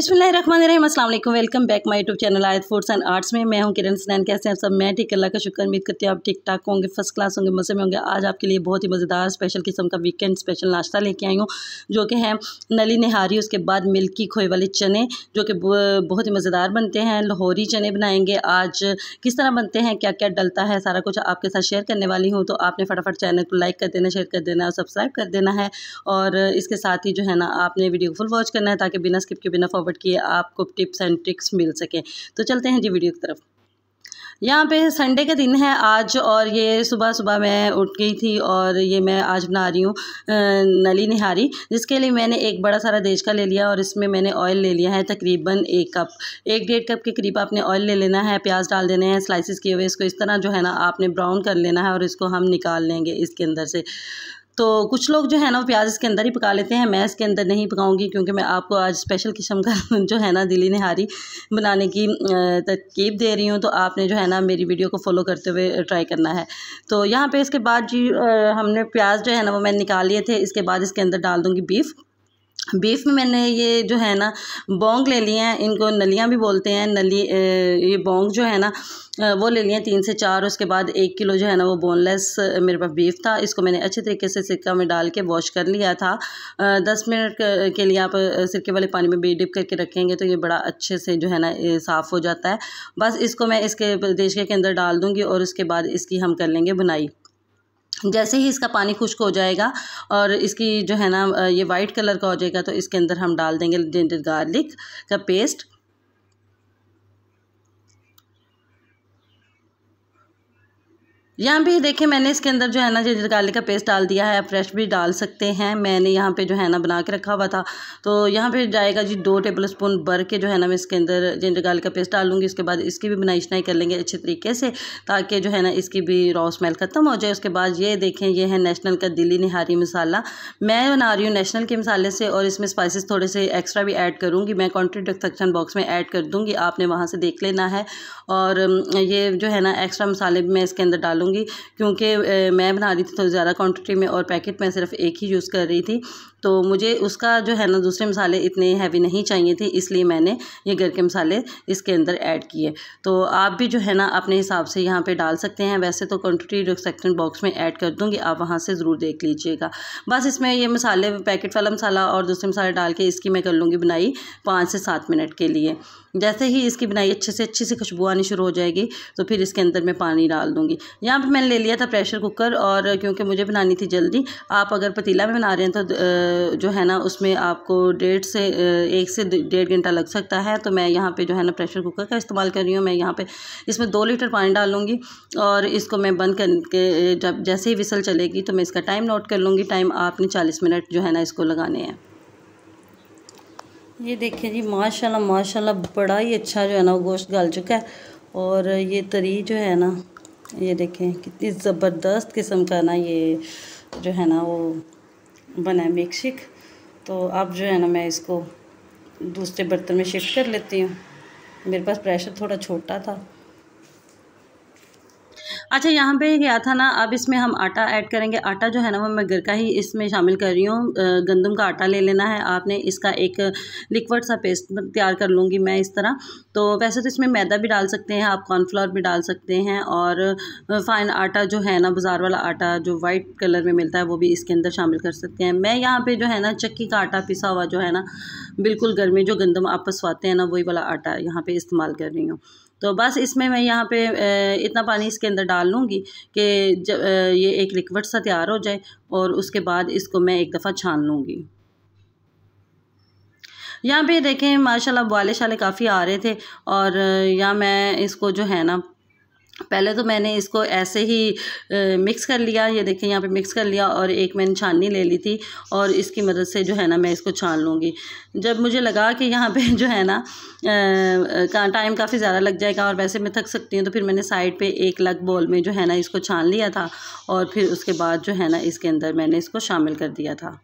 बिसमीम अल्लाम welcome back my YouTube channel Aayat foods and arts में मैं हूं किरण स्नैन कैसे हैं आप सब मैं ठीक अल्लाह का शुक्र उम्मीद करती हूँ आप ठीक ठाक होंगे फर्स्ट क्लास होंगे मज़े में होंगे आज आपके लिए बहुत ही मज़ेदार स्पेशल किस्म का वीकेंड स्पेशल नाश्ता लेके आई हूँ जो कि है नली निहारी उसके बाद मिल्की खोए वाले चने जो कि बहुत ही मज़ेदार बनते हैं लाहौरी चने बनाएंगे आज किस तरह बनते हैं क्या क्या डलता है सारा कुछ आपके साथ शेयर करने वाली हूँ तो आपने फटाफट चैनल को लाइक कर देना शेयर कर देना और सब्सक्राइब कर देना है और इसके साथ ही जो है ना आपने वीडियो को फुल वॉच करना है ताकि बिना स्किप के बिना फॉरवर्ड बैठ के आपको टिप्स एंड ट्रिक्स मिल सके तो चलते हैं जी वीडियो की तरफ यहाँ पे संडे का दिन है आज और ये सुबह सुबह मैं उठ गई थी और ये मैं आज बना रही हूँ नली निहारी जिसके लिए मैंने एक बड़ा सारा देश का ले लिया और इसमें मैंने ऑयल ले लिया है तकरीबन एक कप एक डेढ़ कप के करीब आपने ऑयल ले लेना है प्याज डाल देने हैं स्लाइसिस किए हुए इसको इस तरह जो है ना आपने ब्राउन कर लेना है और इसको हम निकाल लेंगे इसके अंदर से तो कुछ लोग जो है ना प्याज इसके अंदर ही पका लेते हैं मैं इसके अंदर नहीं पकाऊंगी क्योंकि मैं आपको आज स्पेशल किस्म का जो है ना दिली निहारी बनाने की तरकीब दे रही हूँ तो आपने जो है ना मेरी वीडियो को फॉलो करते हुए ट्राई करना है तो यहाँ पर इसके बाद जी हमने प्याज जो है ना वो मैंने निकाल लिए थे इसके बाद इसके अंदर डाल दूँगी बीफ़ बीफ में मैंने ये जो है ना बोंग ले लिए हैं इनको नलियाँ भी बोलते हैं नली ये बोंग जो है ना वो ले लिए तीन से चार उसके बाद एक किलो जो है ना वो बोनलेस मेरे पास बीफ था इसको मैंने अच्छे तरीके से सिरका में डाल के वॉश कर लिया था दस मिनट के लिए आप सिरके वाले पानी में बी डिप करके रखेंगे तो ये बड़ा अच्छे से जो है ना साफ़ हो जाता है बस इसको मैं इसके देश के अंदर डाल दूँगी और उसके बाद इसकी हम कर लेंगे बुनाई जैसे ही इसका पानी खुश्क हो जाएगा और इसकी जो है ना ये वाइट कलर का हो जाएगा तो इसके अंदर हम डाल देंगे जिंजर गार्लिक का पेस्ट यहाँ भी देखिए मैंने इसके अंदर जो है ना जिंजर गार्लिक का पेस्ट डाल दिया है फ्रेश भी डाल सकते हैं मैंने यहाँ पे जो है ना बना के रखा हुआ था तो यहाँ पे जाएगा जी दो टेबल स्पून भर के जो है ना मैं इसके अंदर जिंजर गार्लिक का पेस्ट डालूंगी उसके बाद इसकी भी बनाई शनाई कर लेंगे अच्छे तरीके से ताकि जो है ना इसकी भी रॉ स्मेल ख़त्म हो जाए उसके बाद ये देखें ये है नेशनल का दिल्ली निहारी मसाला मैं बना रही हूँ नेशनल के मसाले से और इसमें स्पाइसिस थोड़े से एक्स्ट्रा भी ऐड करूँगी मैं कॉन्ट्री डिस्क्रिप्शन बॉक्स में ऐड कर दूँगी आपने वहाँ से देख लेना है और ये जो है ना एक्स्ट्रा मसाले भी मैं इसके अंदर डालूँगी बताऊँगी क्योंकि मैं बना रही थी तो ज़्यादा क्वान्टिटी में और पैकेट मैं सिर्फ एक ही यूज़ कर रही थी तो मुझे उसका जो है ना दूसरे मसाले इतने हैवी नहीं चाहिए थे इसलिए मैंने ये घर के मसाले इसके अंदर ऐड किए तो आप भी जो है ना अपने हिसाब से यहाँ पे डाल सकते हैं वैसे तो क्वान्टिटी रिसेक्शन बॉक्स में ऐड कर दूँगी आप वहाँ से ज़रूर देख लीजिएगा बस इसमें ये मसाले पैकेट वाला मसाला और दूसरे मसाले डाल के इसकी मैं कर लूँगी बनाई पाँच से सात मिनट के लिए जैसे ही इसकी बनाई अच्छे से अच्छी सी खुशबू आनी शुरू हो जाएगी तो फिर इसके अंदर मैं पानी डाल दूँगी यहाँ पर मैंने ले लिया था प्रेशर कुकर और क्योंकि मुझे बनानी थी जल्दी आप अगर पतीला में बना रहे हैं तो जो है ना उसमें आपको डेढ़ से एक से डेढ़ घंटा लग सकता है तो मैं यहाँ पे जो है ना प्रेशर कुकर का इस्तेमाल कर रही हूँ मैं यहाँ पे इसमें दो लीटर पानी डालूँगी और इसको मैं बंद करके जब जैसे ही विसल चलेगी तो मैं इसका टाइम नोट कर लूँगी टाइम आपने चालीस मिनट जो है ना इसको लगाने हैं ये देखिए जी माशा माशा बड़ा ही अच्छा जो है ना वो गोश्त गल चुका है और ये तरी जो है ना ये देखें कितनी ज़बरदस्त किस्म का ना ये जो है ना वो बना है मिक्सिक तो अब जो है ना मैं इसको दूसरे बर्तन में शिफ्ट कर लेती हूँ मेरे पास प्रेशर थोड़ा छोटा था अच्छा यहाँ पे गया था ना अब इसमें हम आटा ऐड करेंगे आटा जो है ना वो मैं घर का ही इसमें शामिल कर रही हूँ गंदम का आटा ले लेना है आपने इसका एक लिक्विड सा पेस्ट तैयार कर लूँगी मैं इस तरह तो वैसे तो इसमें मैदा भी डाल सकते हैं आप कॉर्नफ्लावर भी डाल सकते हैं और फाइन आटा जो है ना बाज़ार वाला आटा जो वाइट कलर में मिलता है वो भी इसके अंदर शामिल कर सकते हैं मैं यहाँ पर जो है ना चक्की का आटा पिसा हुआ जो है ना बिल्कुल घर में जो गंदम आप पसवाते हैं ना वही वाला आटा यहाँ पर इस्तेमाल कर रही हूँ तो बस इसमें मैं यहाँ पे इतना पानी इसके अंदर डाल लूँगी कि जब ये एक लिक्विड सा तैयार हो जाए और उसके बाद इसको मैं एक दफ़ा छान लूँगी यहाँ पे देखें माशाल्लाह बुआले शाले काफ़ी आ रहे थे और यहाँ मैं इसको जो है ना पहले तो मैंने इसको ऐसे ही मिक्स कर लिया ये देखिए यहाँ पे मिक्स कर लिया और एक मैंने छाननी ले ली थी और इसकी मदद से जो है ना मैं इसको छान लूँगी जब मुझे लगा कि यहाँ पे जो है ना का टाइम काफ़ी ज़्यादा लग जाएगा और वैसे मैं थक सकती हूँ तो फिर मैंने साइड पे एक लग बॉल में जो है ना इसको छान लिया था और फिर उसके बाद जो है ना इसके अंदर मैंने इसको शामिल कर दिया था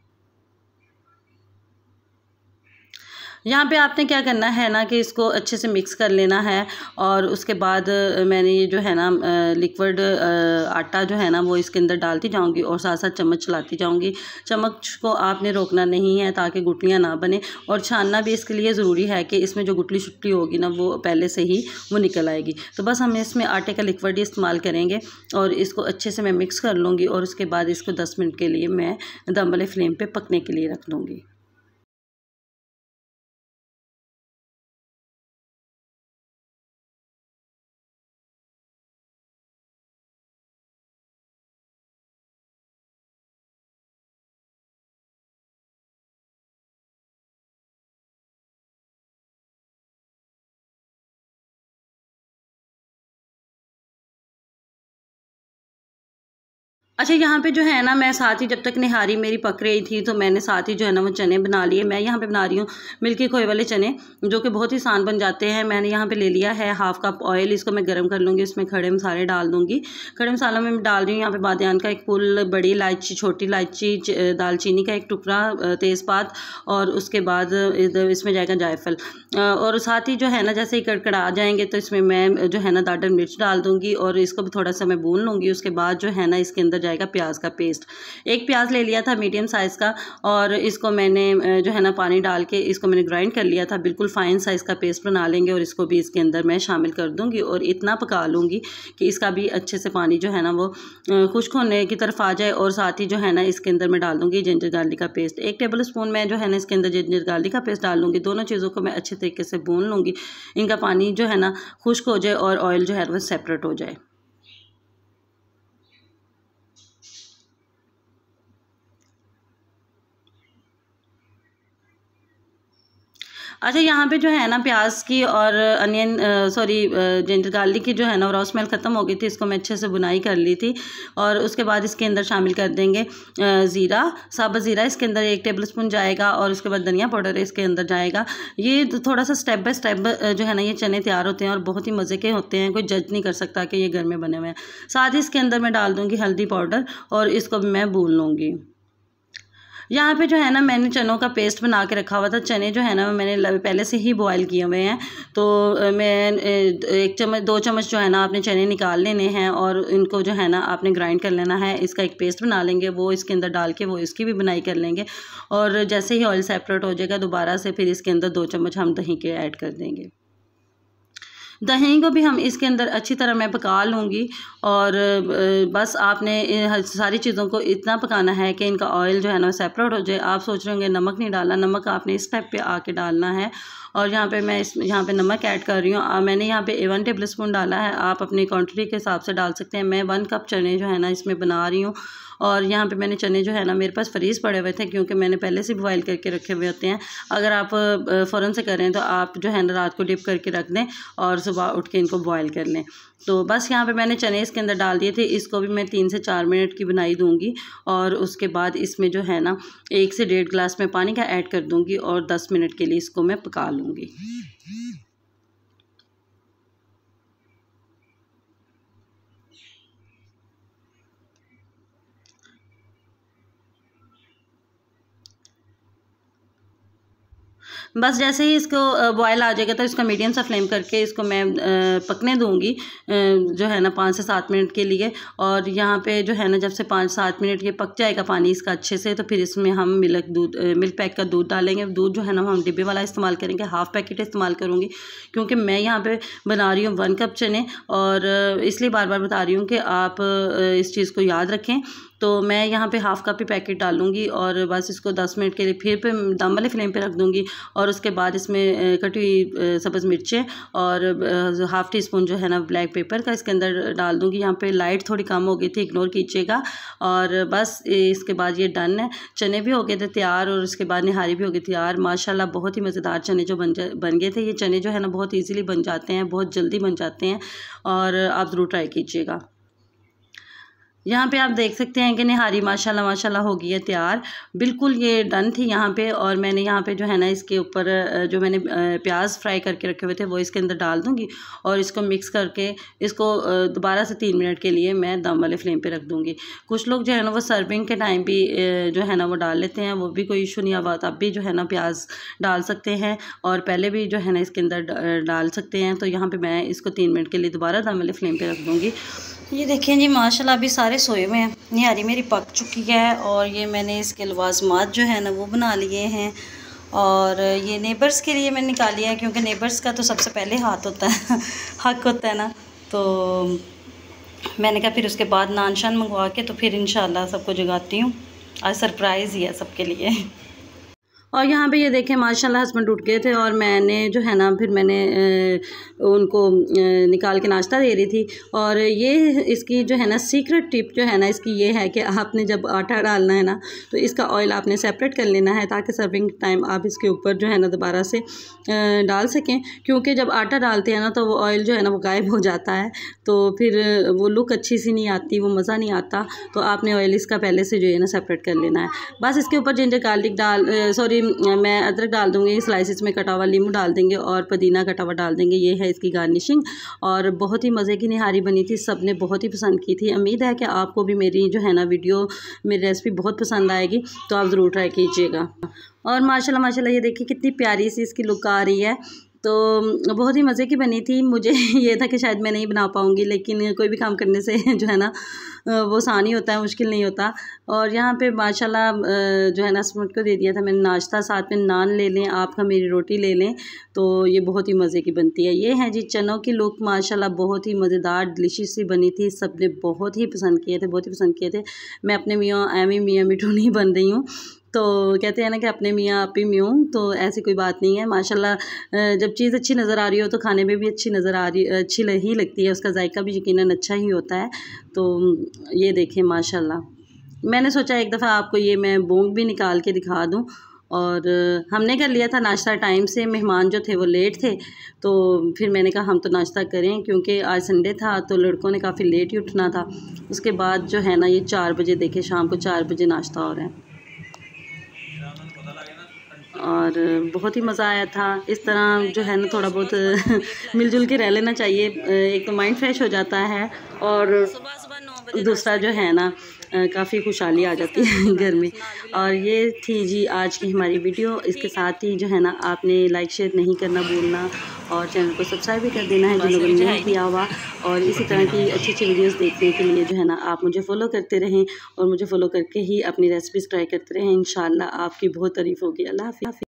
यहाँ पे आपने क्या करना है ना कि इसको अच्छे से मिक्स कर लेना है और उसके बाद मैंने ये जो है ना लिक्विड आटा जो है ना वो इसके अंदर डालती जाऊँगी और साथ साथ चम्मच चलाती जाऊँगी चम्मच को आपने रोकना नहीं है ताकि गुटलियाँ ना बने और छानना भी इसके लिए ज़रूरी है कि इसमें जो गुटली छुट्टी होगी ना वो पहले से ही वो निकल आएगी तो बस हम इसमें आटे का लिक्विड ही इस्तेमाल करेंगे और इसको अच्छे से मैं मिक्स कर लूँगी और उसके बाद इसको दस मिनट के लिए मैं दम वाले फ्लेम पर पकने के लिए रख लूँगी अच्छा यहाँ पे जो है ना मैं साथ ही जब तक निहारी मेरी पक रही थी तो मैंने साथ ही जो है ना वो चने बना लिए मैं यहाँ पे बना रही हूँ मिल्की खोए वाले चने जो कि बहुत ही आसान बन जाते हैं मैंने यहाँ पे ले लिया है हाफ़ कप ऑयल इसको मैं गर्म कर लूँगी इसमें खड़े मसाले डाल दूँगी खड़े मसालों में डाल रही हूँ यहाँ पर बादन का एक फुल बड़ी इलायची छोटी इलायची दालचीनी का एक टुकड़ा तेज़पात और उसके बाद इसमें जाएगा जायफल और साथ ही जो है ना जैसे ही कड़कड़ा जाएंगे तो इसमें मैं जो है ना दाटन मिर्च डाल दूँगी और इसको भी थोड़ा सा मैं भून लूँगी उसके बाद जो है ना इसके अंदर जाएगा प्याज का पेस्ट एक प्याज ले लिया था मीडियम साइज़ का और इसको मैंने जो है ना पानी डाल के इसको मैंने ग्राइंड कर लिया था बिल्कुल फ़ाइन साइज़ का पेस्ट बना लेंगे और इसको भी इसके अंदर मैं शामिल कर दूँगी और इतना पका लूँगी कि इसका भी अच्छे से पानी जो है ना वो खुश्क होने की तरफ आ जाए और साथ ही जो है ना इसके अंदर मैं डाल दूँगी जिंजर गार्लिक का पेस्ट एक टेबल स्पून मैं जो है ना इसके अंदर जिंजर गार्लिक का पेस्ट डाल लूँगी दोनों चीज़ों को मैं अच्छे तरीके से भून लूँगी इनका पानी जो है ना खुश्क हो जाए और ऑयल जो है वो सेपरेट हो जाए अच्छा यहाँ पे जो है ना प्याज की और अनियन सॉरी जेंटर गार्लिक की जो है ना रॉ स्मेल ख़त्म हो गई थी इसको मैं अच्छे से बुनाई कर ली थी और उसके बाद इसके अंदर शामिल कर देंगे ज़ीरा साबा ज़ीरा इसके अंदर एक टेबल स्पून जाएगा और उसके बाद धनिया पाउडर इसके अंदर जाएगा ये थोड़ा सा स्टेप बाय स्टेप जो है ना ये चने तैयार होते हैं और बहुत ही मज़े के होते हैं कोई जज नहीं कर सकता कि ये घर में बने हुए हैं साथ ही इसके अंदर मैं डाल दूँगी हल्दी पाउडर और इसको मैं भून लूँगी यहाँ पे जो है ना मैंने चनों का पेस्ट बना के रखा हुआ था चने जो है ना मैंने पहले से ही बॉयल किए हुए हैं तो मैं एक चम्मच दो चम्मच जो है ना आपने चने निकाल लेने हैं और इनको जो है ना आपने ग्राइंड कर लेना है इसका एक पेस्ट बना लेंगे वो इसके अंदर डाल के वो इसकी भी बनाई कर लेंगे और जैसे ही ऑयल सेपरेट हो जाएगा दोबारा से फिर इसके अंदर दो चम्मच हम दही के ऐड कर देंगे दही को भी हम इसके अंदर अच्छी तरह मैं पका लूँगी और बस आपने सारी चीज़ों को इतना पकाना है कि इनका ऑयल जो है ना सेपरेट हो जाए आप सोच रहे होंगे नमक नहीं डालना नमक आपने इस स्टेप पे आके डालना है और यहाँ पे मैं इस यहाँ पे नमक ऐड कर रही हूँ मैंने यहाँ पे वन टेबल स्पून डाला है आप अपनी क्वान्टिटी के हिसाब से डाल सकते हैं मैं वन कप चने जो है ना इसमें बना रही हूँ और यहाँ पे मैंने चने जो है ना मेरे पास फ्रीज़ पड़े हुए थे क्योंकि मैंने पहले से बॉयल करके रखे हुए होते हैं अगर आप फ़ौरन से करें तो आप जो है ना रात को डिप करके रख दें और सुबह उठ के इनको बॉयल कर लें तो बस यहाँ पे मैंने चने इसके अंदर डाल दिए थे इसको भी मैं तीन से चार मिनट की बनाई दूँगी और उसके बाद इसमें जो है ना एक से डेढ़ गिलास में पानी का ऐड कर दूँगी और दस मिनट के लिए इसको मैं पका लूँगी बस जैसे ही इसको बॉयल आ जाएगा तो इसका मीडियम सा फ्लेम करके इसको मैं पकने दूँगी जो है ना पाँच से सात मिनट के लिए और यहाँ पे जो है ना जब से पाँच सात मिनट ये पक जाएगा पानी इसका अच्छे से तो फिर इसमें हम मिल्क दूध मिल्क पैक का दूध डालेंगे दूध जो है ना हम डिब्बे वाला इस्तेमाल करेंगे हाफ़ पैकेट इस्तेमाल करूँगी क्योंकि मैं यहाँ पर बना रही हूँ वन कप चने और इसलिए बार बार बता रही हूँ कि आप इस चीज़ को याद रखें तो मैं यहाँ पे हाफ़ कप ही पैकेट डालूंगी और बस इसको दस मिनट के लिए फिर पे दम वाले फ्लेम पे रख दूँगी और उसके बाद इसमें कटी हुई सब्ज़ मिर्चें और हाफ़ टी स्पून जो है ना ब्लैक पेपर का इसके अंदर डाल दूँगी यहाँ पे लाइट थोड़ी कम हो गई थी इग्नोर कीजिएगा और बस इसके बाद ये डन है चने भी हो गए थे तैयार और उसके बाद निहारी भी हो गई तैयार माशाला बहुत ही मज़ेदार चने जो बन बन गए थे ये चने जो है ना बहुत ईजिली बन जाते हैं बहुत जल्दी बन जाते हैं और आप ज़रूर ट्राई कीजिएगा यहाँ पे आप देख सकते हैं कि निहारी माशाल्लाह माशाल्लाह हो गई है तैयार बिल्कुल ये डन थी यहाँ पे और मैंने यहाँ पे जो है ना इसके ऊपर जो मैंने प्याज फ्राई करके रखे हुए थे वो इसके अंदर डाल दूँगी और इसको मिक्स करके इसको दोबारा से तीन मिनट के लिए मैं दम वाले फ्लेम पर रख दूँगी कुछ लोग जो है ना वो सर्विंग के टाइम भी जो है ना वो डाल लेते हैं वो भी कोई इशू नहीं अब आप भी जो है ना प्याज डाल सकते हैं और पहले भी जो है ना इसके अंदर डाल सकते हैं तो यहाँ पर मैं इसको तीन मिनट के लिए दोबारा दम वाले फ्लेम पर रख दूँगी ये देखें जी माशाला अभी सारे सारे सोए हुए हैं नारी मेरी पक चुकी है और ये मैंने इसके लवाजमात जो है ना वो बना लिए हैं और ये नेबर्स के लिए मैंने निकाली है क्योंकि नेबर्स का तो सबसे पहले हाथ होता है हक होता है ना तो मैंने कहा फिर उसके बाद नान शान मंगवा के तो फिर इन सब सबको जगाती हूँ आज सरप्राइज़ ही है सबके लिए और यहाँ पे ये देखें माशाल्लाह हस्बैंड उठ गए थे और मैंने जो है ना फिर मैंने उनको निकाल के नाश्ता दे रही थी और ये इसकी जो है ना सीक्रेट टिप जो है ना इसकी ये है कि आपने जब आटा डालना है ना तो इसका ऑयल आपने सेपरेट कर लेना है ताकि सर्विंग टाइम आप इसके ऊपर जो है ना दोबारा से डाल सकें क्योंकि जब आटा डालते हैं ना तो वो ऑयल जो है ना वो गायब हो जाता है तो फिर वो लुक अच्छी सी नहीं आती वो मज़ा नहीं आता तो आपने ऑयल इसका पहले से जो है ना सेपरेट कर लेना है बस इसके ऊपर जिंजर गार्लिक डाल सॉरी मैं अदरक डाल दूँगी स्लाइसिस में कटा हुआ लीमू डाल देंगे और पुदीना कटा हुआ डाल देंगे ये है इसकी गार्निशिंग और बहुत ही मज़े की निहारी बनी थी सब ने बहुत ही पसंद की थी उम्मीद है कि आपको भी मेरी जो है ना वीडियो मेरी रेसिपी बहुत पसंद आएगी तो आप ज़रूर ट्राई कीजिएगा और माशाल्लाह माशाल्लाह ये देखिए कितनी प्यारी सी इसकी लुक आ रही है तो बहुत ही मज़े की बनी थी मुझे ये था कि शायद मैं नहीं बना पाऊँगी लेकिन कोई भी काम करने से जो है ना वो आसान ही होता है मुश्किल नहीं होता और यहाँ पे माशाल्लाह जो है ना स्मूट को दे दिया था मैंने नाश्ता साथ में नान ले लें आप मेरी रोटी ले लें तो ये बहुत ही मज़े की बनती है ये है जी चनों की लुक माशाल्लाह बहुत ही मज़ेदार डिलीशियस सी बनी थी सब ने बहुत ही पसंद किए थे बहुत ही पसंद किए थे मैं अपने मियाँ एमी मियाँ मिठू नहीं बन रही हूँ तो कहते हैं ना कि अपने मियाँ आप ही मियूँ तो ऐसी कोई बात नहीं है माशाल्लाह जब चीज़ अच्छी नज़र आ रही हो तो खाने में भी अच्छी नज़र आ रही अच्छी ही लगती है उसका जायका भी यकीन अच्छा ही होता है तो ये देखें माशाल्लाह मैंने सोचा एक दफ़ा आपको ये मैं बोंग भी निकाल के दिखा दूँ और हमने कर लिया था नाश्ता टाइम से मेहमान जो थे वो लेट थे तो फिर मैंने कहा हम तो नाश्ता करें क्योंकि आज संडे था तो लड़कों ने काफ़ी लेट ही उठना था उसके बाद जो है ना ये चार बजे देखे शाम को चार बजे नाश्ता हो रहा है और बहुत ही मज़ा आया था इस तरह जो है ना थोड़ा बहुत मिलजुल के रह लेना चाहिए एक तो माइंड फ्रेश हो जाता है और दूसरा जो है ना काफ़ी खुशहाली आ जाती है घर में और ये थी जी आज की हमारी वीडियो इसके साथ ही जो है ना आपने लाइक शेयर नहीं करना भूलना और चैनल को सब्सक्राइब भी कर देना है जो लोगों ने नहीं किया हुआ और इसी तरह की अच्छी अच्छी वीडियोस देखने के लिए जो है ना आप मुझे फॉलो करते रहें और मुझे फॉलो करके ही अपनी रेसिपीज़ ट्राई करते रहें इन आपकी बहुत तारीफ़ होगी अल्लाह हाफि